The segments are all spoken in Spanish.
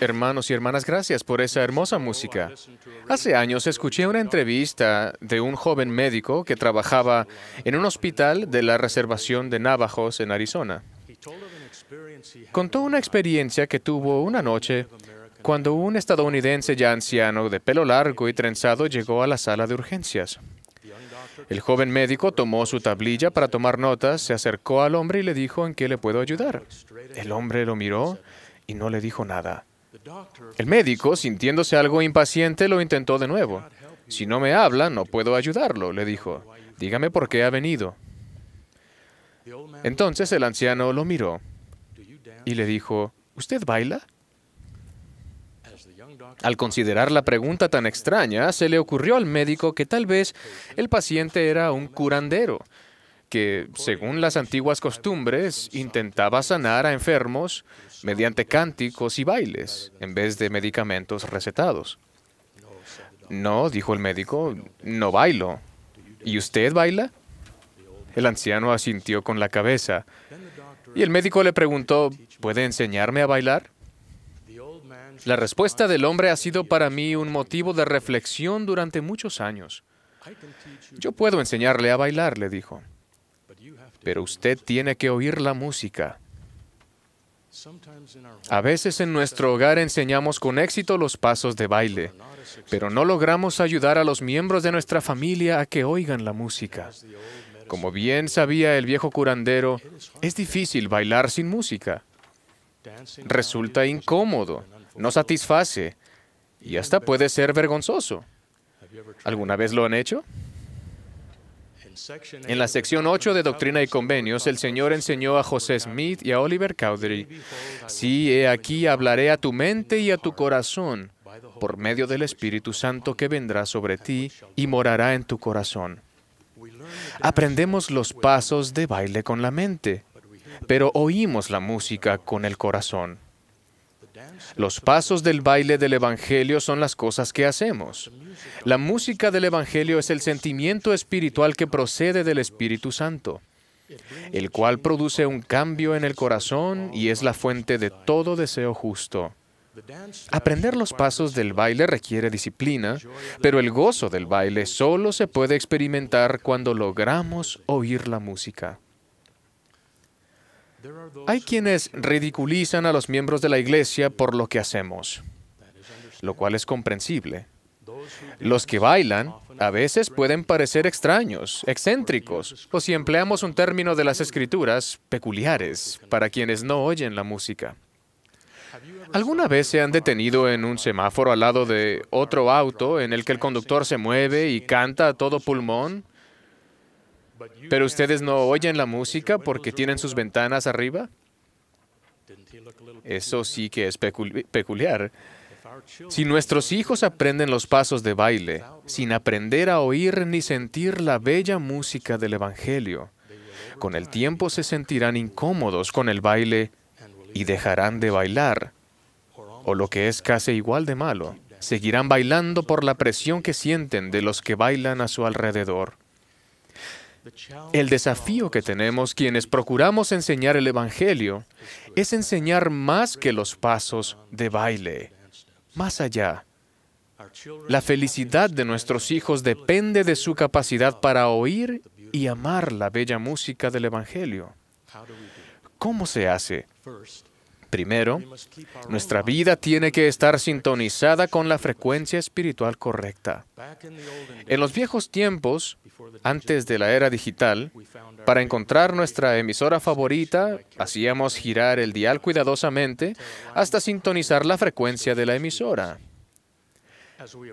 Hermanos y hermanas, gracias por esa hermosa música. Hace años escuché una entrevista de un joven médico que trabajaba en un hospital de la reservación de Navajos en Arizona. Contó una experiencia que tuvo una noche cuando un estadounidense ya anciano de pelo largo y trenzado llegó a la sala de urgencias. El joven médico tomó su tablilla para tomar notas, se acercó al hombre y le dijo en qué le puedo ayudar. El hombre lo miró y no le dijo nada. El médico, sintiéndose algo impaciente, lo intentó de nuevo. Si no me habla, no puedo ayudarlo, le dijo. Dígame por qué ha venido. Entonces el anciano lo miró y le dijo, ¿Usted baila? Al considerar la pregunta tan extraña, se le ocurrió al médico que tal vez el paciente era un curandero que, según las antiguas costumbres, intentaba sanar a enfermos mediante cánticos y bailes, en vez de medicamentos recetados. No, dijo el médico, no bailo. ¿Y usted baila? El anciano asintió con la cabeza. Y el médico le preguntó, ¿puede enseñarme a bailar? La respuesta del hombre ha sido para mí un motivo de reflexión durante muchos años. Yo puedo enseñarle a bailar, le dijo pero usted tiene que oír la música. A veces en nuestro hogar enseñamos con éxito los pasos de baile, pero no logramos ayudar a los miembros de nuestra familia a que oigan la música. Como bien sabía el viejo curandero, es difícil bailar sin música. Resulta incómodo, no satisface y hasta puede ser vergonzoso. ¿Alguna vez lo han hecho? En la sección 8 de Doctrina y Convenios, el Señor enseñó a José Smith y a Oliver Cowdery, Sí, he aquí hablaré a tu mente y a tu corazón por medio del Espíritu Santo que vendrá sobre ti y morará en tu corazón. Aprendemos los pasos de baile con la mente, pero oímos la música con el corazón. Los pasos del baile del Evangelio son las cosas que hacemos. La música del Evangelio es el sentimiento espiritual que procede del Espíritu Santo, el cual produce un cambio en el corazón y es la fuente de todo deseo justo. Aprender los pasos del baile requiere disciplina, pero el gozo del baile solo se puede experimentar cuando logramos oír la música. Hay quienes ridiculizan a los miembros de la Iglesia por lo que hacemos, lo cual es comprensible. Los que bailan a veces pueden parecer extraños, excéntricos, o si empleamos un término de las escrituras, peculiares, para quienes no oyen la música. ¿Alguna vez se han detenido en un semáforo al lado de otro auto en el que el conductor se mueve y canta a todo pulmón? Pero ustedes no oyen la música porque tienen sus ventanas arriba. Eso sí que es peculiar. Si nuestros hijos aprenden los pasos de baile sin aprender a oír ni sentir la bella música del Evangelio, con el tiempo se sentirán incómodos con el baile y dejarán de bailar, o lo que es casi igual de malo, seguirán bailando por la presión que sienten de los que bailan a su alrededor. El desafío que tenemos quienes procuramos enseñar el Evangelio es enseñar más que los pasos de baile, más allá. La felicidad de nuestros hijos depende de su capacidad para oír y amar la bella música del Evangelio. ¿Cómo se hace? Primero, nuestra vida tiene que estar sintonizada con la frecuencia espiritual correcta. En los viejos tiempos, antes de la era digital, para encontrar nuestra emisora favorita, hacíamos girar el dial cuidadosamente hasta sintonizar la frecuencia de la emisora.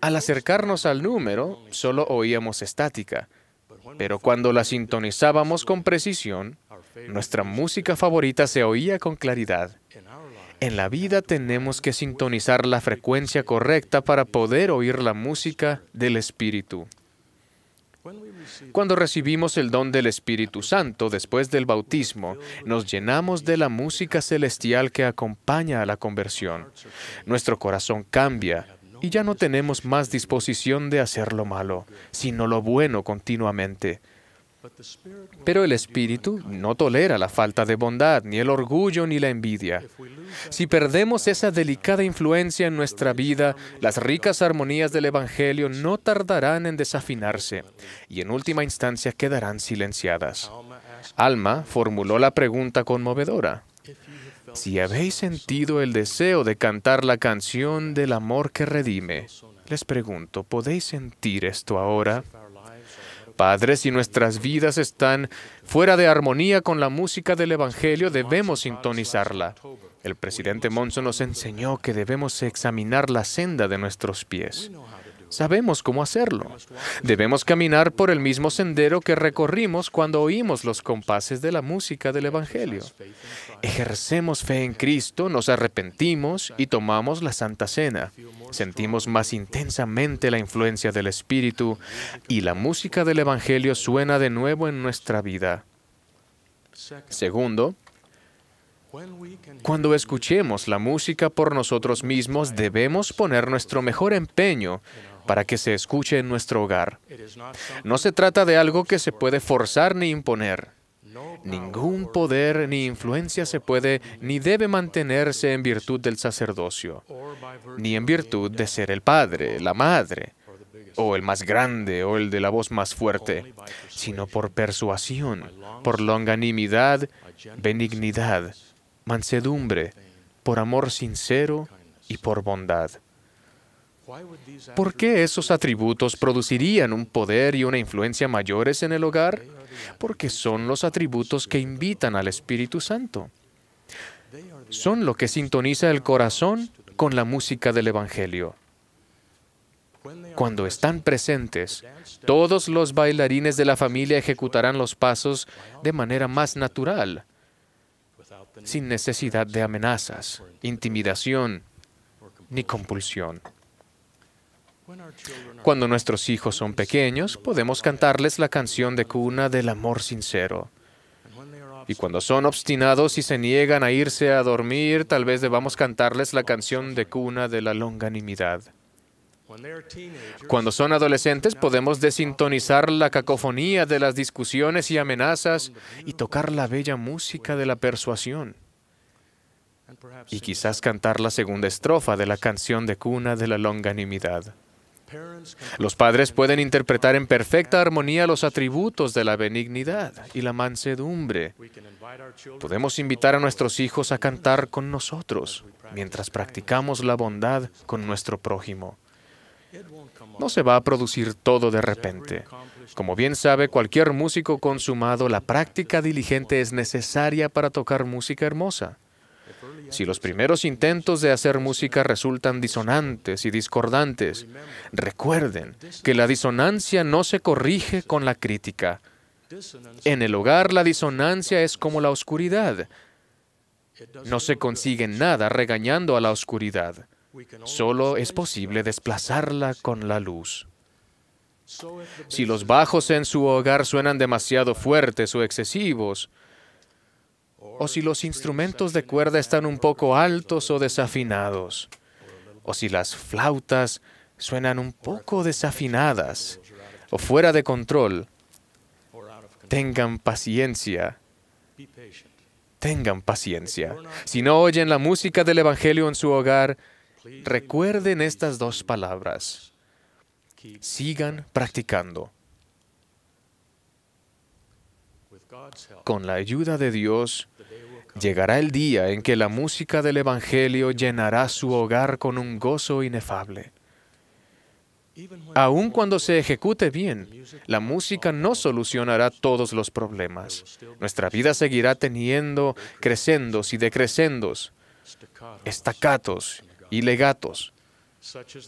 Al acercarnos al número, solo oíamos estática, pero cuando la sintonizábamos con precisión, nuestra música favorita se oía con claridad. En la vida tenemos que sintonizar la frecuencia correcta para poder oír la música del Espíritu. Cuando recibimos el don del Espíritu Santo después del bautismo, nos llenamos de la música celestial que acompaña a la conversión. Nuestro corazón cambia y ya no tenemos más disposición de hacer lo malo, sino lo bueno continuamente. Pero el espíritu no tolera la falta de bondad, ni el orgullo, ni la envidia. Si perdemos esa delicada influencia en nuestra vida, las ricas armonías del Evangelio no tardarán en desafinarse y en última instancia quedarán silenciadas. Alma formuló la pregunta conmovedora. Si habéis sentido el deseo de cantar la canción del amor que redime, les pregunto, ¿podéis sentir esto ahora? Padre, si nuestras vidas están fuera de armonía con la música del Evangelio, debemos sintonizarla. El presidente Monson nos enseñó que debemos examinar la senda de nuestros pies. Sabemos cómo hacerlo. Debemos caminar por el mismo sendero que recorrimos cuando oímos los compases de la música del Evangelio. Ejercemos fe en Cristo, nos arrepentimos y tomamos la Santa Cena. Sentimos más intensamente la influencia del Espíritu y la música del Evangelio suena de nuevo en nuestra vida. Segundo, cuando escuchemos la música por nosotros mismos, debemos poner nuestro mejor empeño para que se escuche en nuestro hogar. No se trata de algo que se puede forzar ni imponer. Ningún poder ni influencia se puede ni debe mantenerse en virtud del sacerdocio, ni en virtud de ser el padre, la madre, o el más grande, o el de la voz más fuerte, sino por persuasión, por longanimidad, benignidad, mansedumbre, por amor sincero y por bondad. ¿Por qué esos atributos producirían un poder y una influencia mayores en el hogar? Porque son los atributos que invitan al Espíritu Santo. Son lo que sintoniza el corazón con la música del Evangelio. Cuando están presentes, todos los bailarines de la familia ejecutarán los pasos de manera más natural, sin necesidad de amenazas, intimidación ni compulsión. Cuando nuestros hijos son pequeños, podemos cantarles la canción de cuna del amor sincero. Y cuando son obstinados y se niegan a irse a dormir, tal vez debamos cantarles la canción de cuna de la longanimidad. Cuando son adolescentes podemos desintonizar la cacofonía de las discusiones y amenazas y tocar la bella música de la persuasión. Y quizás cantar la segunda estrofa de la canción de cuna de la longanimidad. Los padres pueden interpretar en perfecta armonía los atributos de la benignidad y la mansedumbre. Podemos invitar a nuestros hijos a cantar con nosotros mientras practicamos la bondad con nuestro prójimo. No se va a producir todo de repente. Como bien sabe cualquier músico consumado, la práctica diligente es necesaria para tocar música hermosa. Si los primeros intentos de hacer música resultan disonantes y discordantes, recuerden que la disonancia no se corrige con la crítica. En el hogar la disonancia es como la oscuridad. No se consigue nada regañando a la oscuridad. Solo es posible desplazarla con la luz. Si los bajos en su hogar suenan demasiado fuertes o excesivos, o si los instrumentos de cuerda están un poco altos o desafinados, o si las flautas suenan un poco desafinadas o fuera de control, tengan paciencia. Tengan paciencia. Si no oyen la música del Evangelio en su hogar, recuerden estas dos palabras. Sigan practicando. Con la ayuda de Dios, Llegará el día en que la música del Evangelio llenará su hogar con un gozo inefable. Aun cuando se ejecute bien, la música no solucionará todos los problemas. Nuestra vida seguirá teniendo crescendos y decrecendos, estacatos y legatos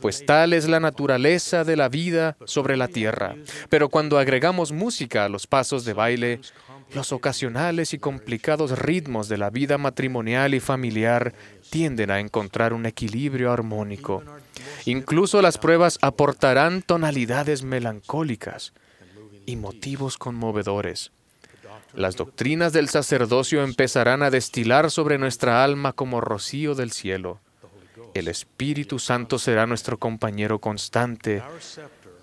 pues tal es la naturaleza de la vida sobre la tierra. Pero cuando agregamos música a los pasos de baile, los ocasionales y complicados ritmos de la vida matrimonial y familiar tienden a encontrar un equilibrio armónico. Incluso las pruebas aportarán tonalidades melancólicas y motivos conmovedores. Las doctrinas del sacerdocio empezarán a destilar sobre nuestra alma como rocío del cielo. El Espíritu Santo será nuestro compañero constante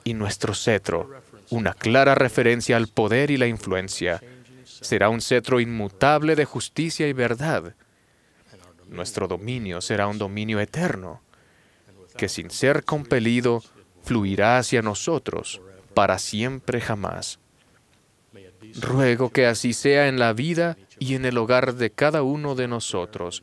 y nuestro cetro, una clara referencia al poder y la influencia. Será un cetro inmutable de justicia y verdad. Nuestro dominio será un dominio eterno, que sin ser compelido fluirá hacia nosotros para siempre jamás. Ruego que así sea en la vida y en el hogar de cada uno de nosotros,